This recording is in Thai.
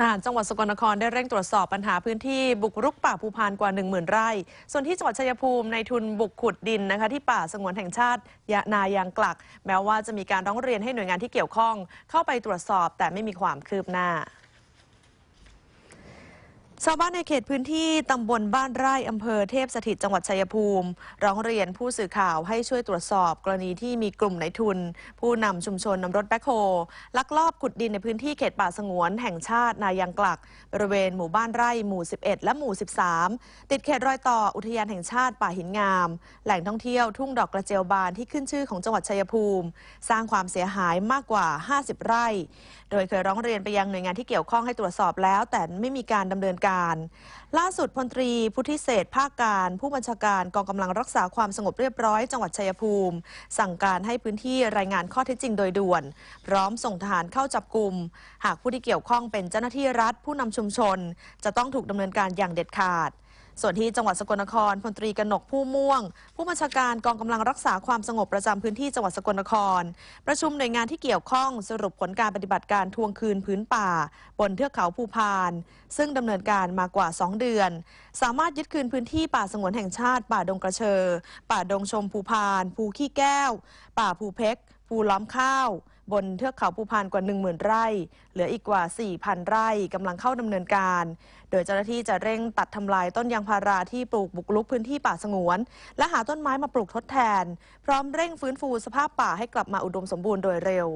ทหารจังหวัดสกลนครได้เร่งตรวจสอบปัญหาพื้นที่บุกรุกป่าภูพานกว่า1 0,000ไร่ ส่วนที่จังหวัดชัยภูมิในทุนบุกขุดดินนะคะที่ป่าสงวนแห่งชาติยะนายางกลัก แม้ว่าจะมีการร้องเรียนให้หน่วยงานที่เกี่ยวข้องเข้าไปตรวจสอบแต่ไม่มีความคืบหน้าชาวบ้านในเขตพื้นที่ตำบลบ้านไร่อำเภอเทพสถิต จังหวัดชัยภูมิ ร้องเรียนผู้สื่อข่าวให้ช่วยตรวจสอบ กรณีที่มีกลุ่มนายทุน ผู้นำชุมชนนำรถแบคโฮลักลอบขุดดินในพื้นที่เขตป่าสงวนแห่งชาตินายังกลักบริเวณหมู่บ้านไร่ หมู่ 11 และหมู่13 ติดเขตรอยต่ออุทยานแห่งชาติป่าหินงาม แหล่งท่องเที่ยวทุ่งดอกกระเจียวบานที่ขึ้นชื่อของจังหวัดชัยภูมิ สร้างความเสียหายมากกว่า 50 ไร่ โดยเคยร้องเรียนไปยังหน่วยงานที่เกี่ยวข้องให้ตรวจสอบแล้ว แต่ไม่มีการดำเนินการการล่าสุดพลตรีพุทธิเศษภาคการ ผู้บัญชาการกองกำลังรักษาความสงบเรียบร้อยจังหวัดชัยภูมิ สั่งการให้พื้นที่รายงานข้อเท็จจริงโดยด่วน พร้อมส่งทหารเข้าจับกลุ่ม หากผู้ที่เกี่ยวข้องเป็นเจ้าหน้าที่รัฐผู้นำชุมชน จะต้องถูกดำเนินการอย่างเด็ดขาดส่วนที่จังหวัดสกลนคร พลตรีกนกผู้ม่วง ผู้บัญชาการกองกำลังรักษาความสงบประจำพื้นที่จังหวัดสกลนคร ประชุมหน่วยงานที่เกี่ยวข้องสรุปผลการปฏิบัติการทวงคืนพื้นป่า บนเทือกเขาภูพาน ซึ่งดำเนินการมากว่า 2 เดือน สามารถยึดคืนพื้นที่ป่าสงวนแห่งชาติ ป่าดงกระเชอ ป่าดงชมภูพาน ภูขี้แก้ว ป่าภูเพกภูล้อมข้าวบนเทือกเขาภูพานกว่า 10,000 ไร่เหลืออีกกว่า 4,000 ไร่กำลังเข้าดำเนินการ โดยเจ้าหน้าที่จะเร่งตัดทำลายต้นยางพาราที่ปลูกบุกลุกพื้นที่ป่าสงวน และหาต้นไม้มาปลูกทดแทน พร้อมเร่งฟื้นฟูสภาพป่าให้กลับมาอุดมสมบูรณ์โดยเร็ว